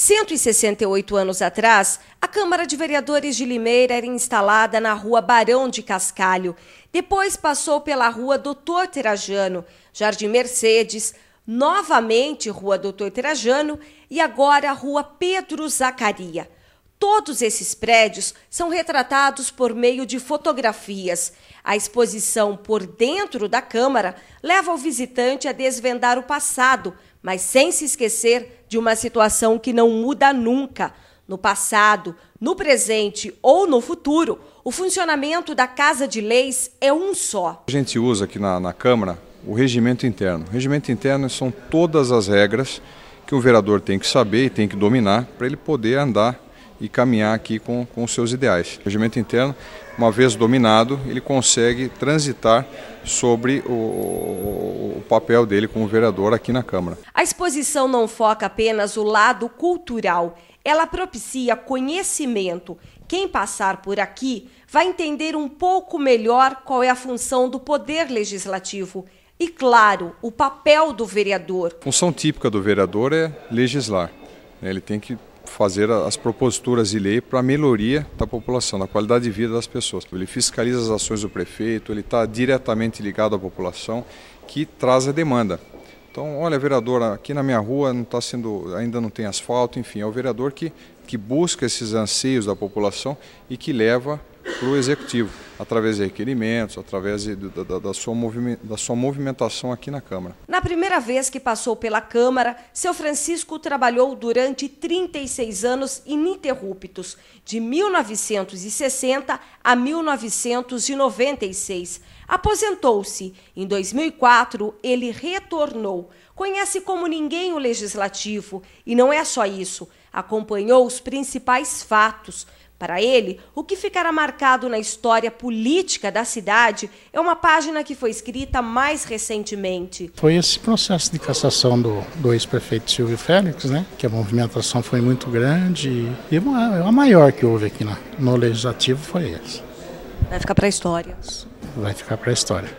168 anos atrás, a Câmara de Vereadores de Limeira era instalada na Rua Barão de Cascalho. Depois passou pela Rua Doutor Terajano, Jardim Mercedes, novamente Rua Doutor Terajano e agora Rua Pedro Zacaria. Todos esses prédios são retratados por meio de fotografias. A exposição por dentro da Câmara leva o visitante a desvendar o passado, mas sem se esquecer de uma situação que não muda nunca. No passado, no presente ou no futuro, o funcionamento da Casa de Leis é um só. A gente usa aqui na, na Câmara o regimento interno. O regimento interno são todas as regras que o vereador tem que saber e tem que dominar para ele poder andar e caminhar aqui com, com os seus ideais. O regimento interno, uma vez dominado, ele consegue transitar sobre o, o, papel dele como vereador aqui na Câmara. A exposição não foca apenas o lado cultural, ela propicia conhecimento. Quem passar por aqui vai entender um pouco melhor qual é a função do poder legislativo. E, claro, o papel do vereador. A função típica do vereador é legislar. Ele tem que fazer as proposturas de lei para a melhoria da população, da qualidade de vida das pessoas. Ele fiscaliza as ações do prefeito, ele está diretamente ligado à população, que traz a demanda. Então, olha, vereadora, aqui na minha rua não tá sendo, ainda não tem asfalto, enfim, é o vereador que, que busca esses anseios da população e que leva para o executivo através de requerimentos, através de, da, da, sua da sua movimentação aqui na Câmara. Na primeira vez que passou pela Câmara, seu Francisco trabalhou durante 36 anos ininterruptos, de 1960 a 1996. Aposentou-se. Em 2004, ele retornou. Conhece como ninguém o legislativo. E não é só isso. Acompanhou os principais fatos, para ele, o que ficará marcado na história política da cidade é uma página que foi escrita mais recentemente. Foi esse processo de cassação do, do ex-prefeito Silvio Félix, né? que a movimentação foi muito grande e uma, é a maior que houve aqui no, no Legislativo foi essa. Vai ficar para a história. Vai ficar para a história.